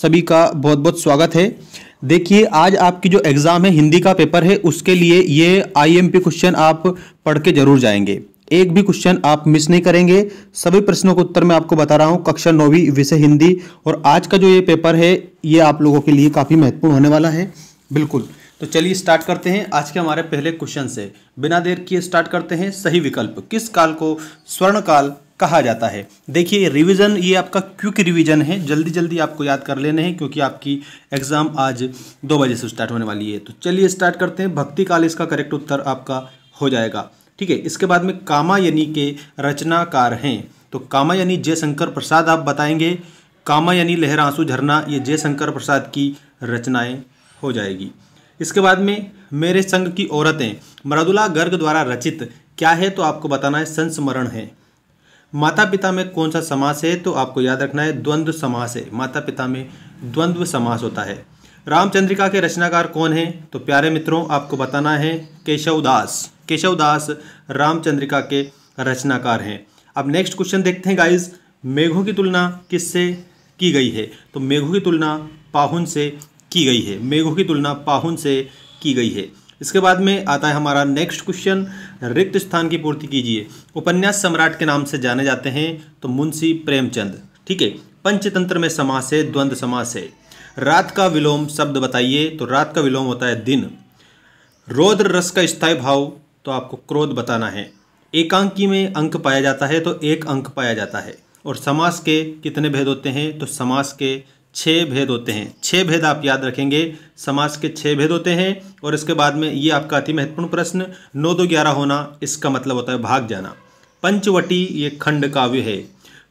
सभी का बहुत बहुत स्वागत है देखिए आज आपकी जो एग्ज़ाम है हिंदी का पेपर है उसके लिए ये आईएमपी क्वेश्चन आप पढ़ के जरूर जाएंगे एक भी क्वेश्चन आप मिस नहीं करेंगे सभी प्रश्नों का उत्तर मैं आपको बता रहा हूँ कक्षा नौवीं विषय हिंदी और आज का जो ये पेपर है ये आप लोगों के लिए काफ़ी महत्वपूर्ण होने वाला है बिल्कुल तो चलिए स्टार्ट करते हैं आज के हमारे पहले क्वेश्चन से बिना देर किए स्टार्ट करते हैं सही विकल्प किस काल को स्वर्ण काल कहा जाता है देखिए रिवीजन ये आपका क्विक रिवीजन है जल्दी जल्दी आपको याद कर लेने हैं क्योंकि आपकी एग्ज़ाम आज दो बजे से स्टार्ट होने वाली है तो चलिए स्टार्ट करते हैं भक्ति काल इसका करेक्ट उत्तर आपका हो जाएगा ठीक है इसके बाद में कामा यानी के रचनाकार हैं तो कामा यानी जयशंकर प्रसाद आप बताएंगे कामा यानी लहर आंसू झरना ये जयशंकर प्रसाद की रचनाएं हो जाएगी इसके बाद में मेरे संग की औरतें मरदुला गर्ग द्वारा रचित क्या है तो आपको बताना है संस्मरण है माता पिता में कौन सा समास है तो आपको याद रखना है द्वंद्व समास है माता पिता में द्वंद्व समास होता है रामचंद्रिका के रचनाकार कौन हैं तो प्यारे मित्रों आपको बताना है केशवदास केशवदास रामचंद्रिका के रचनाकार हैं अब नेक्स्ट क्वेश्चन देखते हैं गाइज मेघों की तुलना किससे की गई है तो मेघों की तुलना पाहुन से की गई है मेघों की तुलना पाहुन से की गई है इसके बाद में आता है हमारा नेक्स्ट क्वेश्चन रिक्त स्थान की पूर्ति कीजिए उपन्यास सम्राट के नाम से जाने जाते हैं तो मुंशी प्रेमचंद ठीक है पंचतंत्र में समास है द्वंद्व समास है रात का विलोम शब्द बताइए तो रात का विलोम होता है दिन रोद्र रस का स्थायी भाव तो आपको क्रोध बताना है एकांकी में अंक पाया जाता है तो एक अंक पाया जाता है और समास के कितने भेद होते हैं तो समास के छः भेद होते हैं छः भेद आप याद रखेंगे समाज के छः भेद होते हैं और इसके बाद में ये आपका अति महत्वपूर्ण प्रश्न नौ दो ग्यारह होना इसका मतलब होता है भाग जाना पंचवटी ये खंड काव्य है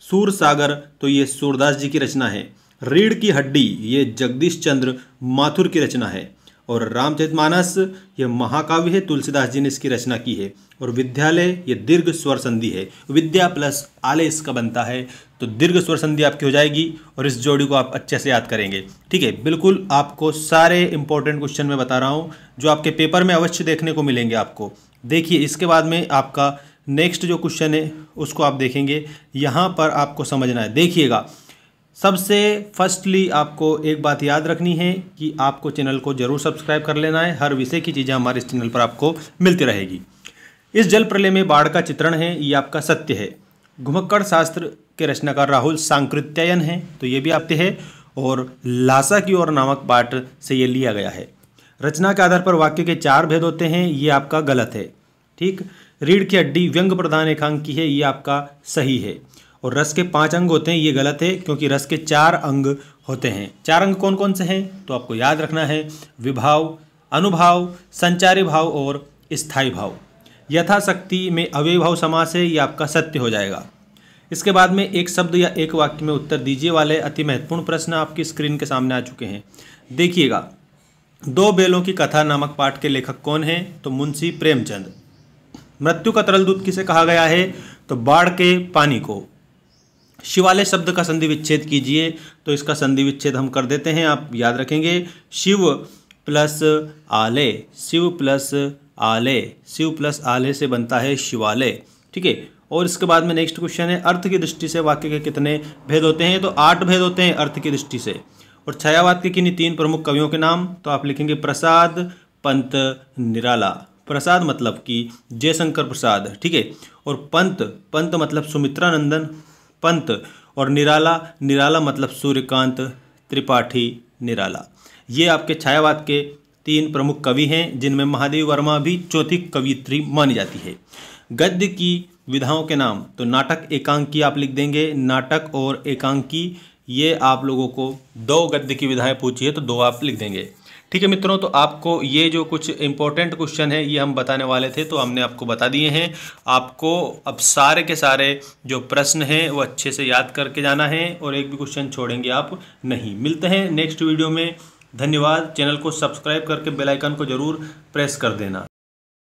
सूर सागर तो ये सूरदास जी की रचना है रीढ़ की हड्डी ये जगदीश चंद्र माथुर की रचना है और रामचरितमानस यह महाकाव्य है तुलसीदास जी ने इसकी रचना की है और विद्यालय ये दीर्घ स्वर संधि है विद्या प्लस आलय इसका बनता है तो दीर्घ स्वर संधि आपकी हो जाएगी और इस जोड़ी को आप अच्छे से याद करेंगे ठीक है बिल्कुल आपको सारे इंपॉर्टेंट क्वेश्चन मैं बता रहा हूँ जो आपके पेपर में अवश्य देखने को मिलेंगे आपको देखिए इसके बाद में आपका नेक्स्ट जो क्वेश्चन है उसको आप देखेंगे यहाँ पर आपको समझना है देखिएगा सबसे फर्स्टली आपको एक बात याद रखनी है कि आपको चैनल को ज़रूर सब्सक्राइब कर लेना है हर विषय की चीज़ें हमारे इस चैनल पर आपको मिलती रहेगी इस जल प्रलय में बाढ़ का चित्रण है ये आपका सत्य है घुमक्कड़ शास्त्र के रचनाकार राहुल सांकृत्यायन है तो ये भी आपते है और लासा की ओर नामक पाठ से ये लिया गया है रचना के आधार पर वाक्य के चार भेद होते हैं ये आपका गलत है ठीक रीढ़ की हड्डी व्यंग प्रधान एकांकी है ये आपका सही है और रस के पाँच अंग होते हैं ये गलत है क्योंकि रस के चार अंग होते हैं चार अंग कौन कौन से हैं तो आपको याद रखना है विभाव अनुभाव संचारी भाव और स्थायी भाव यथाशक्ति में अव्यय भाव समास है यह आपका सत्य हो जाएगा इसके बाद में एक शब्द या एक वाक्य में उत्तर दीजिए वाले अति महत्वपूर्ण प्रश्न आपकी स्क्रीन के सामने आ चुके हैं देखिएगा दो बेलों की कथा नामक पाठ के लेखक कौन हैं तो मुंशी प्रेमचंद मृत्यु का तरल दूत किसे कहा गया है तो बाढ़ के पानी को शिवालय शब्द का संधि विच्छेद कीजिए तो इसका संधि विच्छेद हम कर देते हैं आप याद रखेंगे शिव प्लस आलय शिव प्लस आलय शिव प्लस आलय से बनता है शिवालय ठीक है और इसके बाद में नेक्स्ट क्वेश्चन है अर्थ की दृष्टि से वाक्य के कितने भेद होते हैं तो आठ भेद होते हैं अर्थ की दृष्टि से और छायावाद के किन्हीं तीन प्रमुख कवियों के नाम तो आप लिखेंगे प्रसाद पंत निराला प्रसाद मतलब कि जयशंकर प्रसाद ठीक है और पंत पंत मतलब सुमित्रा नंदन पंत और निराला निराला मतलब सूर्यकांत त्रिपाठी निराला ये आपके छायावाद के तीन प्रमुख कवि हैं जिनमें महादेव वर्मा भी चौथी कवित्री मानी जाती है गद्य की विधाओं के नाम तो नाटक एकांकी आप लिख देंगे नाटक और एकांकी ये आप लोगों को दो गद्य की विधाएं है तो दो आप लिख देंगे ठीक है मित्रों तो आपको ये जो कुछ इंपॉर्टेंट क्वेश्चन है ये हम बताने वाले थे तो हमने आपको बता दिए हैं आपको अब सारे के सारे जो प्रश्न हैं वो अच्छे से याद करके जाना है और एक भी क्वेश्चन छोड़ेंगे आप नहीं मिलते हैं नेक्स्ट वीडियो में धन्यवाद चैनल को सब्सक्राइब करके बेलाइकन को ज़रूर प्रेस कर देना